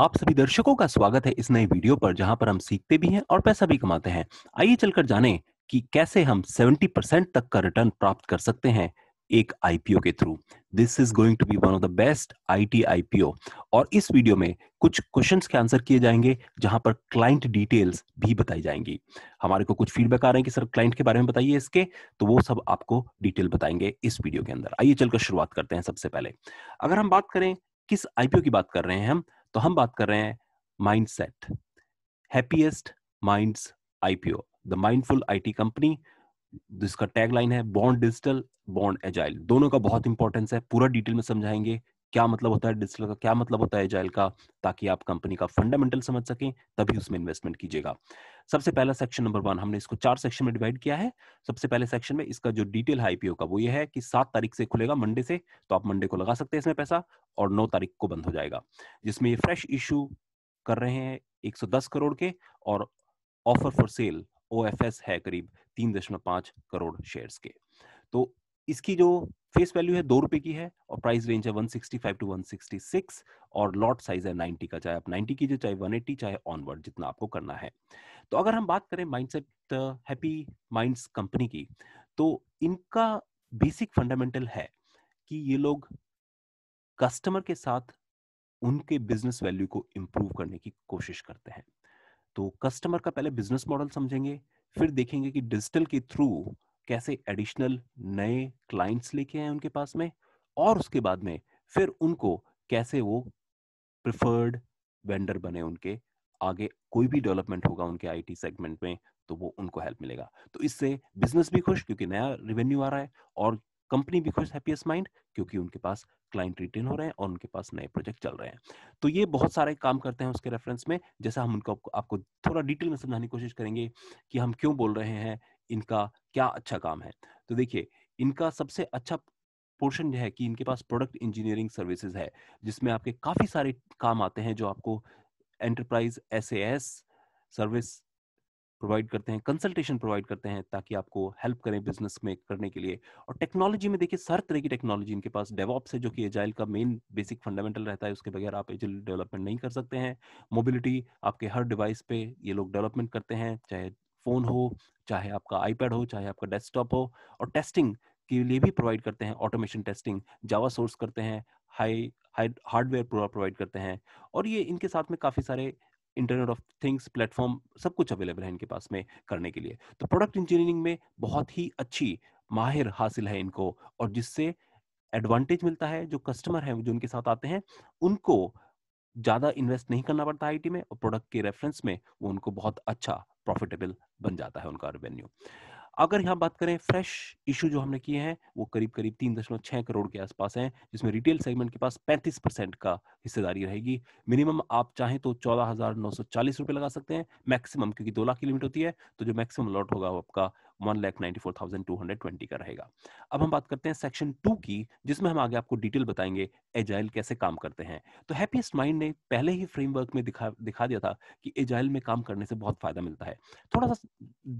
आप सभी दर्शकों का स्वागत है इस नए वीडियो पर जहां पर हम सीखते भी हैं और पैसा भी कमाते हैं आइए चलकर जानें कि कैसे हम 70 परसेंट तक का रिटर्न प्राप्त कर सकते हैं एक आईपीओ के through this is going to be one of the best IT IPO और इस वीडियो में कुछ क्वेश्चंस के आंसर किए जाएंगे जहां पर क्लाइंट डिटेल्स भी बताई जाएंगी हमारे को कुछ फीडबैक आ रहे हैं कि सर क्लाइंट के बारे में बताइए इसके तो वो सब आपको डिटेल बताएंगे इस वीडियो के अंदर आइए चलकर शुरुआत करते हैं सबसे पहले अगर हम बात करें किस आईपीओ की बात कर रहे हैं हम तो हम बात कर रहे हैं mind set happiest minds IPO the mindful IT company जिसका टैगलाइन है बॉन्ड डिजिटल बॉन्ड एजाइल दोनों का बहुत इंपॉर्टेंस है पूरा डिटेल में समझाएंगे क्या मतलब होता है डिजिटल का क्या मतलब होता है एजाइल का ताकि आप कंपनी का फंडामेंटल समझ सकें तभी उसमें इन्वेस्टमेंट कीजिएगा सबसे पहला सेक्शन नंबर वन हमने इसको चार सेक्शन में डिवाइड किया है सबसे पहले सेक्शन में इसका जो डिटेल है आईपीओ का वो ये है कि सात तारीख से खुलेगा मंडे से तो आप मंडे को लगा सकते हैं इसमें पैसा और नौ तारीख को बंद हो जाएगा जिसमें ये फ्रेश इशू कर रहे हैं एक करोड़ के और ऑफर फॉर सेल ओ है करीब तीन करोड़ शेयर्स के तो इसकी जो फेस वैल्यू है दो रुपए की है और प्राइस रेंज है 165 टू 166 और लॉट साइज है 90 का चाहे आप 90 कीजिए चाहे 180 चाहे ऑनवर्ड जितना आपको करना है तो अगर हम बात करें माइंडसेट हैप्पी माइंड्स कंपनी की तो इनका बेसिक फंडामेंटल है कि ये लोग कस्टमर के साथ उनके बिजनेस वैल्यू को इम्प्रूव करने की कोशिश करते हैं तो कस्टमर का पहले बिजनेस मॉडल समझेंगे फिर देखेंगे कि डिजिटल के थ्रू कैसे एडिशनल नए क्लाइंट्स लेके आए उनके पास में और उसके बाद में फिर उनको कैसे वो प्रिफर्ड वेंडर बने उनके आगे कोई भी डेवलपमेंट होगा उनके आईटी सेगमेंट में तो वो उनको हेल्प मिलेगा तो इससे बिजनेस भी खुश क्योंकि नया रेवेन्यू आ रहा है और कंपनी भी खुश हैप्पीएस्ट माइंड क्योंकि उनके पास क्लाइंट रिटेन हो रहे हैं और उनके पास नए प्रोजेक्ट चल रहे हैं तो ये बहुत सारे काम करते हैं उसके रेफरेंस में जैसा हम उनको आपको थोड़ा डिटेल में समझाने की कोशिश करेंगे कि हम क्यों बोल रहे हैं इनका क्या अच्छा काम है तो देखिए इनका सबसे अच्छा पोर्शन जो है कि इनके पास प्रोडक्ट इंजीनियरिंग सर्विसेज है जिसमें आपके काफ़ी सारे काम आते हैं जो आपको एंटरप्राइज एस सर्विस प्रोवाइड करते हैं कंसल्टेशन प्रोवाइड करते हैं ताकि आपको हेल्प करें बिजनेस में करने के लिए और टेक्नोलॉजी में देखिए हर तरह की टेक्नोलॉजी इनके पास डेवॉप्स है जो कि एजाइल का मेन बेसिक फंडामेंटल रहता है उसके बगैर आप एजाइल डेवलपमेंट नहीं कर सकते हैं मोबिलिटी आपके हर डिवाइस पे ये लोग डेवलपमेंट करते हैं चाहे फोन हो चाहे आपका आईपैड हो चाहे आपका डेस्कटॉप हो और टेस्टिंग के लिए भी प्रोवाइड करते हैं ऑटोमेशन टेस्टिंग जावा सोर्स करते हैं हाई हार्डवेयर प्रोवाइड करते हैं और ये इनके साथ में काफ़ी सारे इंटरनेट ऑफ थिंग्स प्लेटफॉर्म सब कुछ अवेलेबल है इनके पास में करने के लिए तो प्रोडक्ट इंजीनियरिंग में बहुत ही अच्छी माहिर हासिल है इनको और जिससे एडवांटेज मिलता है जो कस्टमर हैं जो उनके साथ आते हैं उनको ज़्यादा इन्वेस्ट नहीं करना पड़ता आईटी में और प्रोडक्ट के रेफरेंस में वो उनको बहुत अच्छा प्रॉफिटेबल बन जाता है उनका रेवेन्यू अगर यहाँ बात करें फ्रेश इशू जो हमने किए हैं वो करीब करीब तीन दशमलव छह करोड़ के आसपास हैं जिसमें रिटेल सेगमेंट के पास पैंतीस परसेंट का हिस्सेदारी रहेगी मिनिमम आप चाहें तो चौदह हजार नौ सौ चालीस रुपए लगा सकते हैं मैक्सिमम क्योंकि दो लाख की लिमिट होती है तो जो मैक्सिमम लॉट होगा वो आपका one lakh ninety four thousand two hundred twenty का रहेगा अब हम बात करते हैं सेक्शन टू की जिसमें हम आगे आपको डिटेल बताएंगे एजाइल कैसे काम करते हैं तो हैप्पीएस्ट माइंड ने पहले ही फ्रेमवर्क में दिखा दिखा दिया था कि एजाइल में काम करने से बहुत फायदा मिलता है थोड़ा सा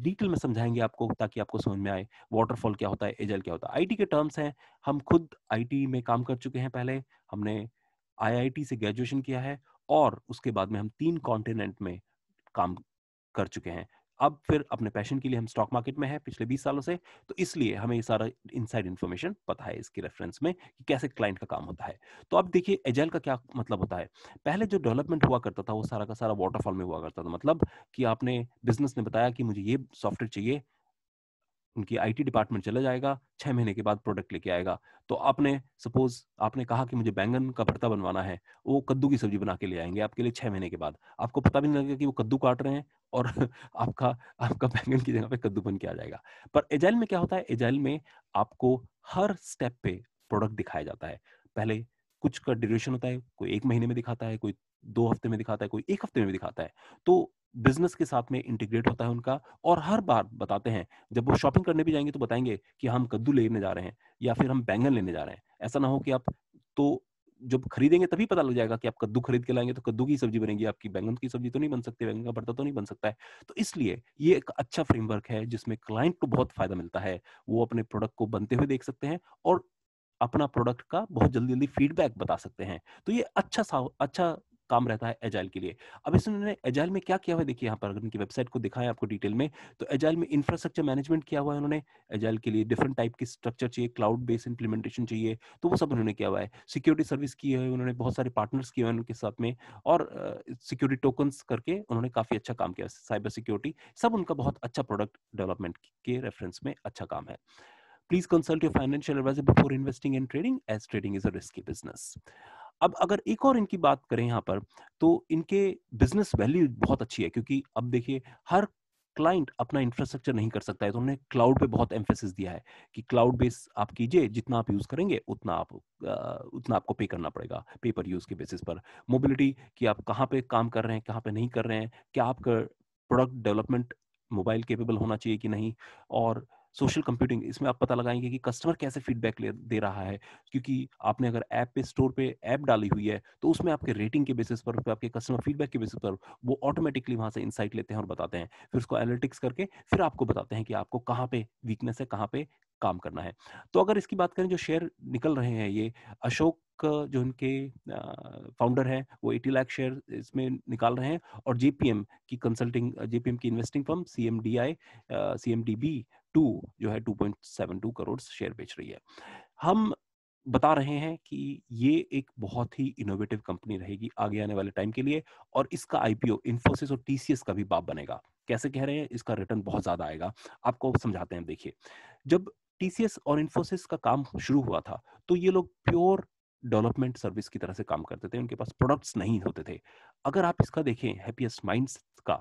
डिटेल में समझाएंगे आपको ताकि आपको समझ में आए वाटरफॉल क्या होता है एजाइल क्या होता है आई के टर्म्स हैं हम खुद आई में काम कर चुके हैं पहले हमने आई से ग्रेजुएशन किया है और उसके बाद में हम तीन कॉन्टिनेंट में काम कर चुके हैं अब फिर अपने पैशन के लिए हम स्टॉक मार्केट में है पिछले 20 सालों से तो इसलिए हमें ये सारा इनसाइड इन्फॉर्मेशन पता है इसके रेफरेंस में कि कैसे क्लाइंट का काम होता है तो अब देखिए एजाइल का क्या मतलब होता है पहले जो डेवलपमेंट हुआ करता था वो सारा का सारा वाटरफॉल में हुआ करता था मतलब कि आपने बिजनेस ने बताया कि मुझे ये सॉफ्टवेयर चाहिए उनकी आईटी डिपार्टमेंट चला जाएगा छह महीने के बाद प्रोडक्ट लेके आएगा तो आपने सपोज आपने कहा कि मुझे बैंगन का भरता बनवाना है वो कद्दू की सब्जी बना के ले आएंगे आपके लिए छह महीने के बाद आपको पता भी नहीं लगेगा कि वो कद्दू काट रहे हैं और आपका आपका बैंगन की जगह पे कद्दू बन के आ जाएगा पर एजाइल में क्या होता है एजाइल में आपको हर स्टेप पे प्रोडक्ट दिखाया जाता है पहले कुछ का ड्यूरेशन होता है कोई एक महीने में दिखाता है कोई दो हफ्ते में दिखाता है कोई एक हफ्ते में भी दिखाता है तो बिजनेस के साथ में इंटीग्रेट होता है उनका और हर बार बताते हैं जब वो शॉपिंग करने भी जाएंगे तो बताएंगे कि हम कद्दू लेने जा रहे हैं या फिर हम बैंगन लेने जा रहे हैं ऐसा ना हो कि आप तो जब खरीदेंगे तभी पता लग जाएगा कि आप कद्दू खरीद के लाएंगे तो कद्दू की सब्जी बनेगी आपकी बैंगन की सब्जी तो नहीं बन सकती बैंगन का भरता तो नहीं बन सकता है तो इसलिए ये एक अच्छा फ्रेमवर्क है जिसमें क्लाइंट को बहुत फायदा मिलता है वो अपने प्रोडक्ट को बनते हुए देख सकते हैं और अपना प्रोडक्ट का बहुत जल्दी जल्दी फीडबैक बता सकते हैं तो ये अच्छा अच्छा काम रहता है एजाइल के लिए अब इस उन्होंने एजाइल में क्या किया हुआ देखिए यहाँ पर अगर इनकी वेबसाइट को दिखाएं आपको डिटेल में तो एजाइल में इंफ्रास्ट्रक्चर मैनेजमेंट किया हुआ है उन्होंने एजाइल के लिए डिफरेंट टाइप की स्ट्रक्चर चाहिए क्लाउड बेस्ड इंप्लीमेंटेशन चाहिए तो वो सब उन्होंने किया हुआ है सिक्योरिटी सर्विस की है उन्होंने बहुत सारे पार्टनर्स किए हैं उनके साथ में और सिक्योरिटी टोकन्स करके उन्होंने काफी अच्छा काम किया साइबर सिक्योरिटी सब उनका बहुत अच्छा प्रोडक्ट डेवलपमेंट के रेफरेंस में अच्छा काम है Please consult your financial advisor before investing and trading as trading is a risky business. अब अगर एक और इनकी बात करें यहाँ पर तो इनके बिजनेस वैल्यू बहुत अच्छी है क्योंकि अब देखिए हर क्लाइंट अपना इंफ्रास्ट्रक्चर नहीं कर सकता है तो उन्होंने क्लाउड पे बहुत एम्फेसिस दिया है कि क्लाउड बेस आप कीजिए जितना आप यूज़ करेंगे उतना आप उतना आपको पे करना पड़ेगा पे पर यूज़ के बेसिस पर मोबिलिटी कि आप कहाँ पे काम कर रहे हैं कहाँ पे नहीं कर रहे हैं क्या आपका प्रोडक्ट डेवलपमेंट मोबाइल केपेबल होना चाहिए कि नहीं और सोशल कंप्यूटिंग इसमें आप पता लगाएंगे कि कस्टमर कैसे फीडबैक ले दे रहा है क्योंकि आपने अगर ऐप पे स्टोर पे ऐप डाली हुई है तो उसमें आपके रेटिंग के बेसिस पर आपके कस्टमर फीडबैक के बेसिस पर वो ऑटोमेटिकली वहाँ से इंसाइट लेते हैं और बताते हैं फिर उसको एनालिटिक्स करके फिर आपको बताते हैं कि आपको कहाँ पे वीकनेस है कहाँ पे काम करना है तो अगर इसकी बात करें जो शेयर निकल रहे हैं ये अशोक जो उनके फाउंडर हैं वो 80 लाख शेयर इसमें निकाल रहे हैं और जेपीएम की कंसल्टिंग जेपीएम की इन्वेस्टिंग फर्म सीएमडीआई सीएमडीबी जो है 2.72 करोड़ शेयर बेच रही है हम बता रहे हैं कि ये एक बहुत ही इनोवेटिव कंपनी रहेगी आगे आने वाले टाइम के लिए और इसका आईपीओ इंफोसिस और टीसीएस का भी बाप बनेगा कैसे कह रहे हैं इसका रिटर्न बहुत ज्यादा आएगा आपको समझाते हैं देखिए जब टीसीएस और इंफोसिस का काम शुरू हुआ था तो ये लोग प्योर डेवलपमेंट सर्विस की तरह से काम करते थे उनके पास प्रोडक्ट्स नहीं होते थे अगर आप इसका देखें हैप्पीएस्ट माइंड्स का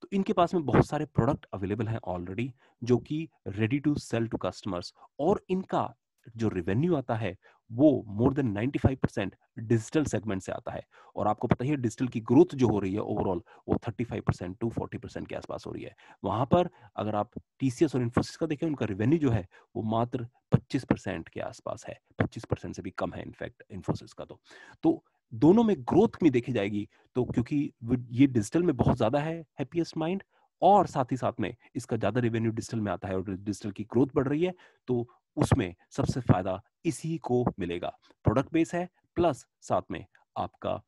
तो इनके पास में बहुत सारे प्रोडक्ट अवेलेबल हैं ऑलरेडी जो कि ready to sell to customers और इनका जो रेवेन्यू आता है वो more than 95 percent digital segment से आता है और आपको पता ही है डिजिटल की ग्रोथ जो हो रही है ओवरऑल वो 35 परसेंट टू 40 परसेंट के आसपास हो रही है वहां पर अगर आप टीसीएस और इन्फोसिस का देखें उनका रेवेन्यू जो है वो मात्र 25 परसेंट के आसपास है 25 परसेंट से भी कम है इनफैक्ट इन्फोसिस का तो तो दोनों में ग्रोथ में देखी जाएगी तो क्योंकि ये डिजिटल में बहुत ज्यादा है हैप्पीएस्ट माइंड और साथ ही साथ में इसका ज्यादा रेवेन्यू डिजिटल में आता है और डिजिटल की ग्रोथ बढ़ रही है तो उसमें सबसे फायदा इसी को मिलेगा प्रोडक्ट बेस है प्लस साथ में आपका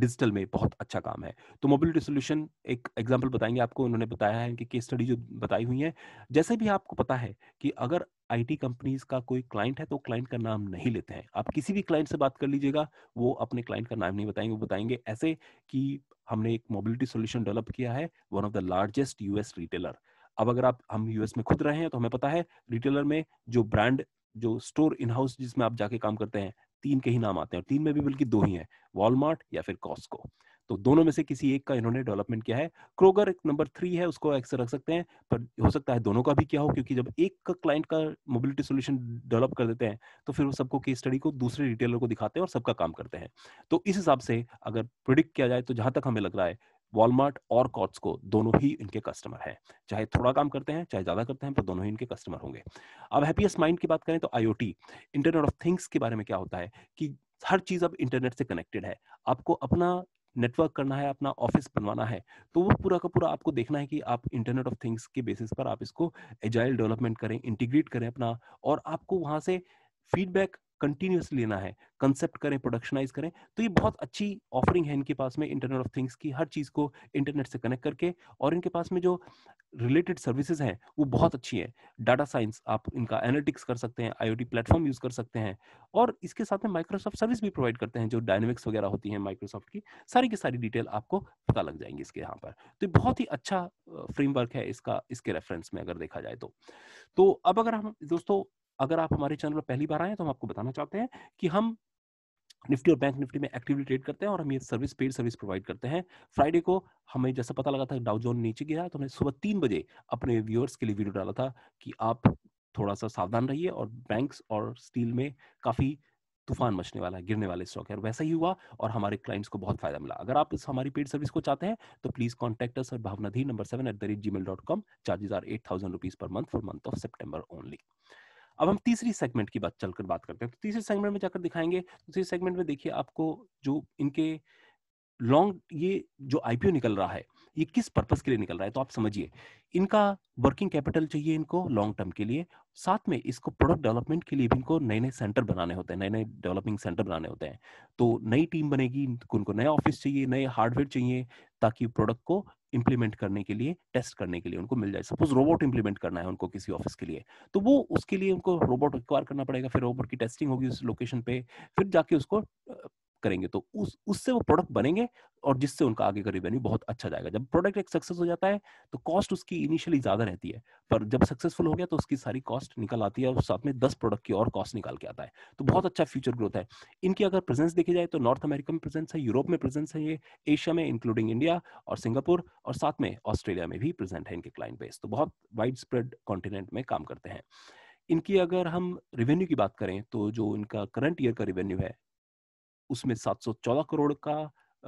डिजिटल में बहुत अच्छा काम है तो मोबिलिटी सोल्यूशन एक एग्जाम्पल बताएंगे आपको उन्होंने बताया है कि केस स्टडी जो बताई हुई है जैसे भी आपको पता है कि अगर आईटी कंपनीज का कोई क्लाइंट है तो क्लाइंट का नाम नहीं लेते हैं आप किसी भी क्लाइंट से बात कर लीजिएगा वो अपने क्लाइंट का नाम नहीं बताएंगे वो बताएंगे ऐसे कि हमने एक मोबिलिटी सोल्यूशन डेवलप किया है one of the largest US retailer अब अगर आप हम यूएस में खुद रहे हैं तो हमें पता है रिटेलर में जो ब्रांड जो स्टोर इन हाउस जिसमें आप जाके काम करते हैं तीन के ही नाम आते हैं और तीन में भी बल्कि दो ही हैं वॉलमार्ट या फिर कॉस्को तो दोनों में से किसी एक का इन्होंने डेवलपमेंट किया है क्रोगर एक नंबर थ्री है उसको एक्स रख सकते हैं पर हो सकता है दोनों का भी क्या हो क्योंकि जब एक का क्लाइंट का मोबिलिटी सोल्यूशन डेवलप कर देते हैं तो फिर वो सबको केस स्टडी को दूसरे रिटेलर को दिखाते हैं और सबका काम करते हैं तो इस हिसाब से अगर प्रिडिक्ट किया जाए तो जहां तक हमें लग रहा है वॉलमार्ट और कॉट्स को दोनों ही इनके कस्टमर हैं चाहे थोड़ा काम करते हैं चाहे ज्यादा करते हैं पर दोनों ही इनके कस्टमर होंगे अब हैप्पीएस्ट माइंड की बात करें तो आईओटी इंटरनेट ऑफ थिंग्स के बारे में क्या होता है कि हर चीज अब इंटरनेट से कनेक्टेड है आपको अपना नेटवर्क करना है अपना ऑफिस बनवाना है तो वो पूरा का पूरा आपको देखना है कि आप इंटरनेट ऑफ थिंग्स के बेसिस पर आप इसको एजाइल डेवलपमेंट करें इंटीग्रेट करें अपना और आपको वहां से फीडबैक कंटिन्यूसली लेना है कंसेप्ट करें प्रोडक्शनाइज करें तो ये बहुत अच्छी ऑफरिंग है इनके पास में इंटरनेट ऑफ थिंग्स की हर चीज़ को इंटरनेट से कनेक्ट करके और इनके पास में जो रिलेटेड सर्विसेज हैं वो बहुत अच्छी है डाटा साइंस आप इनका एनालिटिक्स कर सकते हैं आईओटी प्लेटफॉर्म यूज़ कर सकते हैं और इसके साथ में माइक्रोसॉफ्ट सर्विस भी प्रोवाइड करते हैं जो डायनेमिक्स वगैरह होती है माइक्रोसॉफ्ट की सारी की सारी डिटेल आपको पता लग जाएंगी इसके यहाँ पर तो बहुत ही अच्छा फ्रेमवर्क है इसका इसके रेफरेंस में अगर देखा जाए तो तो अब अगर हम दोस्तों अगर आप हमारे चैनल पर पहली बार आए तो हम आपको बताना चाहते हैं कि हम निफ्टी और बैंक निफ्टी में एक्टिवली ट्रेड करते हैं और हम ये सर्विस पेड सर्विस प्रोवाइड करते हैं फ्राइडे को हमें जैसा पता लगा था डाउ जोन नीचे गिरा तो हमने सुबह तीन बजे अपने व्यूअर्स के लिए वीडियो डाला था कि आप थोड़ा सा सावधान रहिए और बैंक्स और स्टील में काफ़ी तूफान मचने वाला है गिरने वाले स्टॉक है और वैसा ही हुआ और हमारे क्लाइंट्स को बहुत फायदा मिला अगर आप इस हमारी पेड सर्विस को चाहते हैं तो प्लीज कॉन्टेक्ट अस भावनाधी number seven eight the rate Gmail dot com charges are eight thousand rupees per month for month of September only अब हम तीसरी सेगमेंट की बात चलकर बात करते हैं तो तीसरे सेगमेंट में जाकर दिखाएंगे तीसरे सेगमेंट में देखिए आपको जो इनके लॉन्ग ये जो आईपीओ निकल रहा है ये किस पर्पस के लिए निकल रहा है तो आप समझिए इनका वर्किंग कैपिटल चाहिए इनको लॉन्ग टर्म के लिए साथ में इसको प्रोडक्ट डेवलपमेंट के लिए भी इनको नए नए सेंटर बनाने होते हैं नए नए डेवलपिंग सेंटर बनाने होते हैं तो नई टीम बनेगी उनको नया ऑफिस चाहिए नए हार्डवेयर चाहिए ताकि प्रोडक्ट को इम्प्लीमेंट करने के लिए टेस्ट करने के लिए उनको मिल जाए सपोज रोबोट इम्प्लीमेंट करना है उनको किसी ऑफिस के लिए तो वो उसके लिए उनको रोबोट रिक्वायर करना पड़ेगा फिर रोबोट की टेस्टिंग होगी उस लोकेशन पे फिर जाके उसको करेंगे तो उस उससे वो प्रोडक्ट बनेंगे और जिससे उनका आगे का रिवेन्यू बहुत अच्छा जाएगा जब प्रोडक्ट एक सक्सेस हो जाता है तो कॉस्ट उसकी इनिशियली ज्यादा रहती है पर जब सक्सेसफुल हो गया तो उसकी सारी कॉस्ट निकल आती है और साथ में दस प्रोडक्ट की और कॉस्ट निकाल के आता है तो बहुत अच्छा फ्यूचर ग्रोथ है इनकी अगर प्रेजेंस देखी जाए तो नॉर्थ अमेरिका में प्रेजेंस है यूरोप में प्रेजेंस है ये एशिया में इंक्लूडिंग इंडिया और सिंगापुर और साथ में ऑस्ट्रेलिया में भी प्रेजेंट है इनके क्लाइंट बेस तो बहुत वाइड स्प्रेड कॉन्टिनेंट में काम करते हैं इनकी अगर हम रेवेन्यू की बात करें तो जो इनका करंट ईयर का रेवेन्यू है उसमें 714 करोड़ का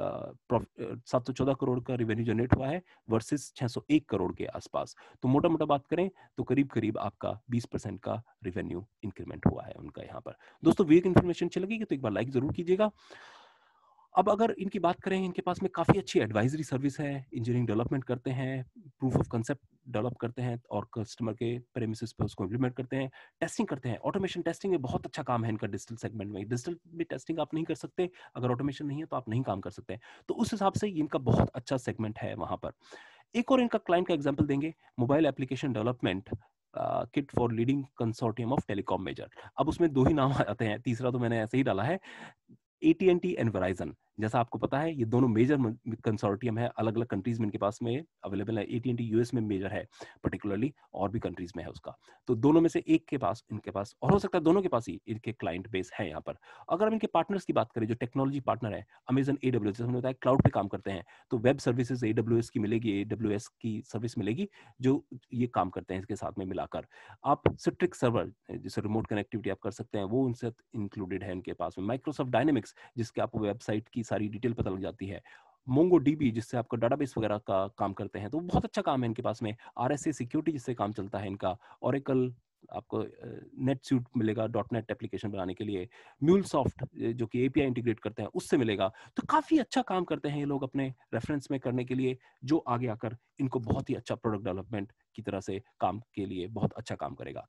सात सौ चौदह करोड़ का रेवेन्यू जनरेट हुआ है वर्सेस 601 करोड़ के आसपास तो मोटा मोटा बात करें तो करीब करीब आपका 20 परसेंट का रेवेन्यू इंक्रीमेंट हुआ है उनका यहाँ पर दोस्तों वीक इन्फॉर्मेशन अच्छी लगेगी तो एक बार लाइक जरूर कीजिएगा अब अगर इनकी बात करें इनके पास में काफ़ी अच्छी एडवाइजरी सर्विस है इंजीनियरिंग डेवलपमेंट करते हैं प्रूफ ऑफ कंसेप्ट डेवलप करते हैं और कस्टमर के प्रेमिस पर उसको इम्प्लीमेंट करते हैं टेस्टिंग करते हैं ऑटोमेशन टेस्टिंग में बहुत अच्छा काम है इनका डिजिटल सेगमेंट में डिजिटल में टेस्टिंग आप नहीं कर सकते अगर ऑटोमेशन नहीं है तो आप नहीं काम कर सकते तो उस हिसाब से इनका बहुत अच्छा सेगमेंट है वहाँ पर एक और इनका क्लाइंट का एग्जाम्पल देंगे mobile application development kit for leading consortium of telecom major अब उसमें दो ही नाम आ जाते हैं तीसरा तो मैंने ऐसे ही डाला है AT&T and Verizon. जैसा आपको पता है ये दोनों मेजर कंसोर्टियम है अलग अलग कंट्रीज में इनके पास में अवेलेबल है ए टी यूएस में मेजर है पर्टिकुलरली और भी कंट्रीज में है उसका तो दोनों में से एक के पास इनके पास और हो सकता है दोनों के पास ही इनके क्लाइंट बेस है यहाँ पर अगर हम इनके पार्टनर्स की बात करें जो टेक्नोलॉजी पार्टनर है अमेजन ए डब्ल्यू हमने बताया क्लाउड पे काम करते हैं तो वेब सर्विसेज ए की मिलेगी ए की सर्विस मिलेगी जो ये काम करते हैं इसके साथ में मिलाकर आप सिट्रिक सर्वर जिसे रिमोट कनेक्टिविटी आप कर सकते हैं वो उनसे इंक्लूडेड है इनके पास में माइक्रोसॉफ्ट डायनेमिक्स जिसके आप वेबसाइट की सारी डिटेल पता लग जाती है मोंगो डीबी जिससे आपका डाटाबेस वगैरह का काम करते हैं तो बहुत अच्छा काम है इनके पास में आर एस ए सिक्योरिटी जिससे काम चलता है इनका और आपको नेट सूट मिलेगा डॉट नेट एप्लीकेशन बनाने के लिए म्यूल सॉफ्ट जो कि एपीआई इंटीग्रेट करते हैं उससे मिलेगा तो काफ़ी अच्छा काम करते हैं ये लोग अपने रेफरेंस में करने के लिए जो आगे आकर इनको बहुत ही अच्छा प्रोडक्ट डेवलपमेंट की तरह से काम के लिए बहुत अच्छा काम करेगा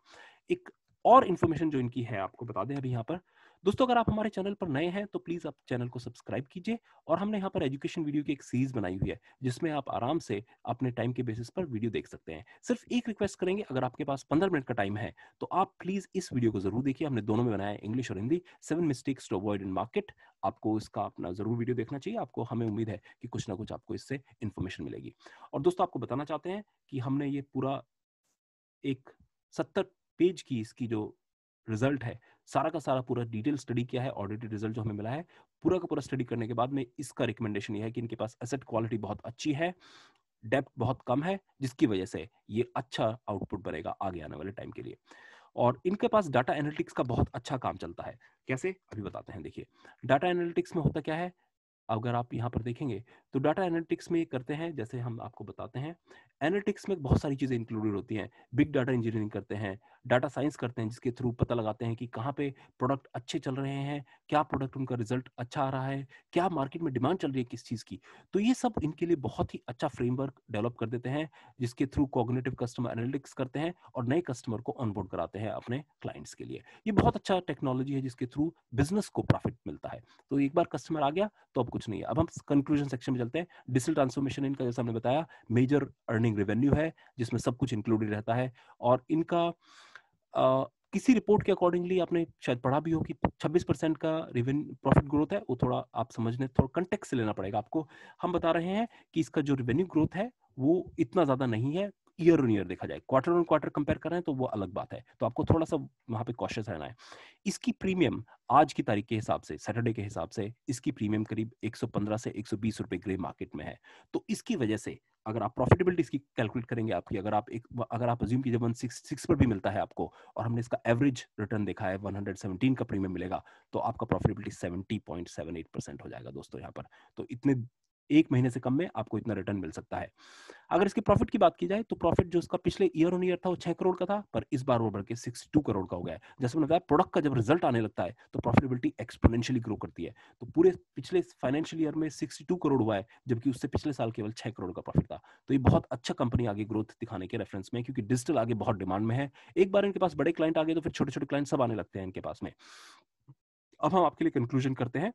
एक और इन्फॉर्मेशन जो इनकी है आपको बता दें अभी यहाँ पर दोस्तों अगर आप हमारे चैनल पर नए हैं तो प्लीज़ आप चैनल को सब्सक्राइब कीजिए और हमने यहाँ पर एजुकेशन वीडियो की एक सीरीज बनाई हुई है जिसमें आप आराम से अपने टाइम के बेसिस पर वीडियो देख सकते हैं सिर्फ एक रिक्वेस्ट करेंगे अगर आपके पास पंद्रह मिनट का टाइम है तो आप प्लीज़ इस वीडियो को जरूर देखिए हमने दोनों में बनाया इंग्लिश और Hindi seven mistakes to avoid in market आपको इसका अपना जरूर वीडियो देखना चाहिए आपको हमें उम्मीद है कि कुछ ना कुछ आपको इससे इन्फॉर्मेशन मिलेगी और दोस्तों आपको बताना चाहते हैं कि हमने ये पूरा एक सत्तर पेज की इसकी जो रिजल्ट है सारा का सारा पूरा डिटेल स्टडी किया है ऑडिटेड रिजल्ट जो हमें मिला है पूरा का पूरा स्टडी करने के बाद में इसका रिकमेंडेशन ये है कि इनके पास एसेट क्वालिटी बहुत अच्छी है डेप्थ बहुत कम है जिसकी वजह से ये अच्छा आउटपुट बनेगा आगे आने वाले टाइम के लिए और इनके पास डाटा एनालिटिक्स का बहुत अच्छा काम चलता है कैसे अभी बताते हैं देखिए डाटा एनालिटिक्स में होता क्या है अगर आप यहाँ पर देखेंगे तो डाटा एनालिटिक्स में ये करते हैं जैसे हम आपको बताते हैं एनालिटिक्स में बहुत सारी चीज़ें इंक्लूडेड होती हैं बिग डाटा इंजीनियरिंग करते हैं डाटा साइंस करते हैं जिसके थ्रू पता लगाते हैं कि कहाँ पे प्रोडक्ट अच्छे चल रहे हैं क्या प्रोडक्ट उनका रिजल्ट अच्छा आ रहा है क्या मार्केट में डिमांड चल रही है किस चीज़ की तो ये सब इनके लिए बहुत ही अच्छा फ्रेमवर्क डेवलप कर देते हैं जिसके थ्रू कॉग्नेटिव कस्टमर एनालिटिक्स करते हैं और नए कस्टमर को ऑनबोर्ड कराते हैं अपने क्लाइंट्स के लिए ये बहुत अच्छा टेक्नोलॉजी है जिसके थ्रू बिजनेस को प्रॉफिट मिलता है तो एक बार कस्टमर आ गया तो आपको कुछ नहीं है अब हम कंक्लूजन सेक्शन में चलते हैं डिजिटल ट्रांसफॉर्मेशन इनका जैसा हमने बताया मेजर अर्निंग रेवेन्यू है जिसमें सब कुछ इंक्लूडेड रहता है और इनका आ, किसी रिपोर्ट के अकॉर्डिंगली आपने शायद पढ़ा भी हो कि 26 परसेंट का रिवेन्यू प्रॉफिट ग्रोथ है वो थोड़ा आप समझने थोड़ा कंटेक्ट से लेना पड़ेगा आपको हम बता रहे हैं कि इसका जो रेवेन्यू ग्रोथ है वो इतना ज़्यादा नहीं है ईयर ऑन ईयर देखा जाए क्वार्टर ऑन क्वार्टर कंपेयर करें तो वो अलग बात है तो आपको थोड़ा सा वहां पे कॉशियस रहना है इसकी प्रीमियम आज की तारीख के हिसाब से सैटरडे के हिसाब से इसकी प्रीमियम करीब 115 से 120 रुपए ग्रे मार्केट में है तो इसकी वजह से अगर आप प्रॉफिटेबिलिटी इसकी कैलकुलेट करेंगे आपकी अगर आप एक अगर आप अज्यूम कीजिए वन सिक्स सिक्स पर भी मिलता है आपको और हमने इसका एवरेज रिटर्न देखा है 117 का प्रीमियम मिलेगा तो आपका प्रॉफिटेबिलिटी 70.78 परसेंट हो जाएगा दोस्तों यहाँ पर तो इतने एक महीने से कम में आपको इतना रिटर्न मिल सकता है अगर इसकी प्रॉफिट की बात की जाए तो प्रॉफिट जो इसका पिछले ईयर ऑन ईयर था वो छह करोड़ का था पर इस बार वो बढ़ के सिक्सटी टू करोड़ का हो गया है जैसे मैंने बताया प्रोडक्ट का जब रिजल्ट आने लगता है तो प्रॉफिटेबिलिटी एक्सपोनेंशियली ग्रो करती है तो पूरे पिछले फाइनेंशियल ईयर में सिक्सटी टू करोड़ हुआ है जबकि उससे पिछले साल केवल छह करोड़ का प्रॉफिट था तो ये बहुत अच्छा कंपनी आगे ग्रोथ दिखाने के रेफरेंस में क्योंकि डिजिटल आगे बहुत डिमांड में है एक बार इनके पास बड़े क्लाइंट आ गए तो फिर छोटे छोटे क्लाइंट सब आने लगते हैं इनके पास में अब हम आपके लिए कंक्लूजन करते हैं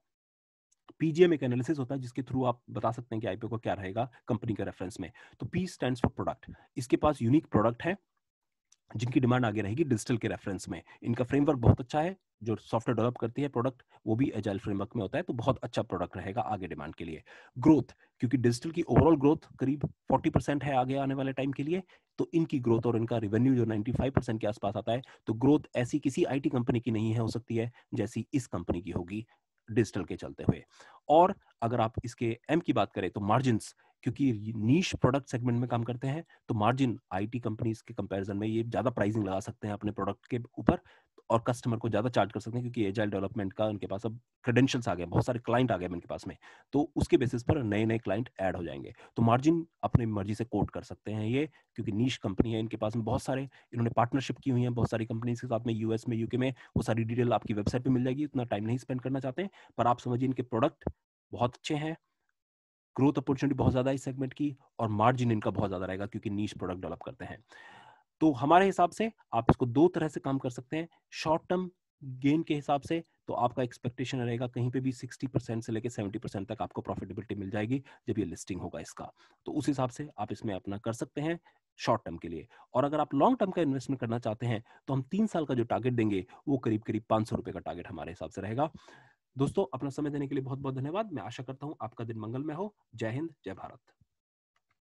पीजीएम एक एनालिसिस होता है जिसके थ्रू आप बता सकते हैं कि आईपीओ का क्या रहेगा कंपनी के रेफरेंस में तो पी स्टैंड फॉर प्रोडक्ट इसके पास यूनिक प्रोडक्ट है जिनकी डिमांड आगे रहेगी डिजिटल के रेफरेंस में इनका फ्रेमवर्क बहुत अच्छा है जो सॉफ्टवेयर डेवलप करती है प्रोडक्ट वो भी एजाइल फ्रेमवर्क में होता है तो बहुत अच्छा प्रोडक्ट रहेगा आगे डिमांड के लिए ग्रोथ क्योंकि डिजिटल की ओवरऑल ग्रोथ करीब 40 परसेंट है आगे आने वाले टाइम के लिए तो इनकी ग्रोथ और इनका रेवेन्यू जो 95 परसेंट के आसपास आता है तो ग्रोथ ऐसी किसी आईटी कंपनी की नहीं है हो सकती है जैसी इस कंपनी की होगी डिजिटल के चलते हुए और अगर आप इसके एम की बात करें तो मार्जिन क्योंकि नीश प्रोडक्ट सेगमेंट में काम करते हैं तो मार्जिन आईटी कंपनीज के कंपैरिजन में ये ज़्यादा प्राइसिंग लगा सकते हैं अपने प्रोडक्ट के ऊपर और कस्टमर को ज़्यादा चार्ज कर सकते हैं क्योंकि एजाइल डेवलपमेंट का उनके पास अब क्रेडेंशियल्स आ गए बहुत सारे क्लाइंट आ गए उनके पास में तो उसके बेसिस पर नए नए क्लाइंट ऐड हो जाएंगे तो मार्जिन अपनी मर्जी से कोट कर सकते हैं ये क्योंकि नीच कंपनी है इनके पास में बहुत सारे इन्होंने पार्टनरशिप की हुई है बहुत सारी कंपनीज के साथ में यूएस में यूके में वो सारी डिटेल आपकी वेबसाइट पर मिल जाएगी उतना टाइम नहीं स्पेंड करना चाहते हैं पर आप समझिए इनके प्रोडक्ट बहुत अच्छे हैं ग्रोथ अपॉर्चुनिटी बहुत ज्यादा है इस सेगमेंट की और मार्जिन इनका बहुत ज्यादा रहेगा क्योंकि नीच प्रोडक्ट डेवलप करते हैं तो हमारे हिसाब से आप इसको दो तरह से काम कर सकते हैं शॉर्ट टर्म गेन के हिसाब से तो आपका एक्सपेक्टेशन रहेगा कहीं पे भी 60 परसेंट से लेकर 70 परसेंट तक आपको प्रॉफिटेबिलिटी मिल जाएगी जब ये लिस्टिंग होगा इसका तो उस हिसाब से आप इसमें अपना कर सकते हैं शॉर्ट टर्म के लिए और अगर आप लॉन्ग टर्म का इन्वेस्टमेंट करना चाहते हैं तो हम तीन साल का जो टारगेट देंगे वो करीब करीब पांच सौ रुपये का टारगेट हमारे हिसाब से रहेगा दोस्तों अपना समय देने के लिए बहुत बहुत धन्यवाद मैं आशा करता हूँ आपका दिन मंगलमय हो जय हिंद जय भारत